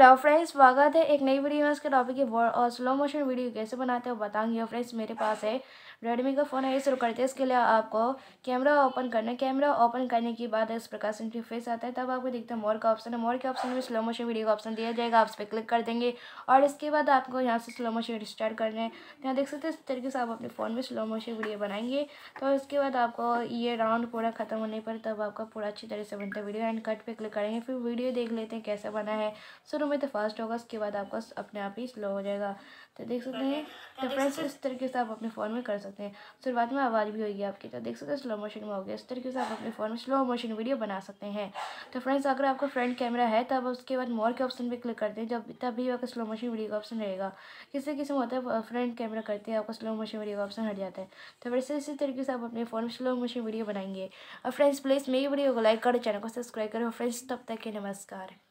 hello friends स्वागत है एक नई वीडियो में इसके टॉपिक और स्लो मोशन वीडियो कैसे बनाते हो बताऊंगी फ्रेंड्स मेरे पास है रेडमी का फ़ोन है शुरू करते हैं इसके लिए आपको कैमरा ओपन करना कैमरा ओपन करने के बाद इस प्रकार से इंटरफेस आता है तब आपको देखते हैं मोर का ऑप्शन है मोर के ऑप्शन में स्लो मोशन वीडियो का ऑप्शन दिया जाएगा आप इस पर क्लिक कर देंगे और इसके बाद आपको यहाँ से स्लो मोशन स्टार्ट करना है तो यहाँ देख सकते हैं इस तरीके से आप अपने फ़ोन में स्लो मोशन वीडियो बनाएंगे तो इसके बाद आपको ये राउंड पूरा ख़त्म होने पर तब आपका पूरा अच्छी तरह से बनता है वीडियो एंड कट पर क्लिक करेंगे फिर वीडियो देख लेते हैं कैसे बना है शुरू में तो फास्ट होगा उसके बाद आपका अपने आप ही स्लो हो जाएगा तो देख सकते हैं तो फ्रेंड्स इस तरीके से आप अपने फ़ोन में कर सकते हैं शुरुआत में आवाज़ भी होगी आपकी तो देख सकते हैं स्लो मोशन में हो गया इस तरीके से आप अपने फ़ोन में स्लो मोशन वीडियो बना सकते हैं तो फ्रेंड्स अगर आपका फ्रंट कैमरा है तब उसके बाद मोर के ऑप्शन पर क्लिक करते हैं जब तभी आपका स्लो मोशन वीडियो का ऑप्शन रहेगा किसी किसी में होता है फ्रंट कैमरा करते हैं आपका स्लो मोशन वीडियो का ऑप्शन हट जाता है तो वैसे इसी तरीके से आप अपने फ़ोन में स्लो मोशन वीडियो बनाएंगे और फ्रेंड्स प्लीज़ मेरी वीडियो को लाइक करो चैनल को सब्सक्राइब करो फ्रेंड्स तब तक के नमस्कार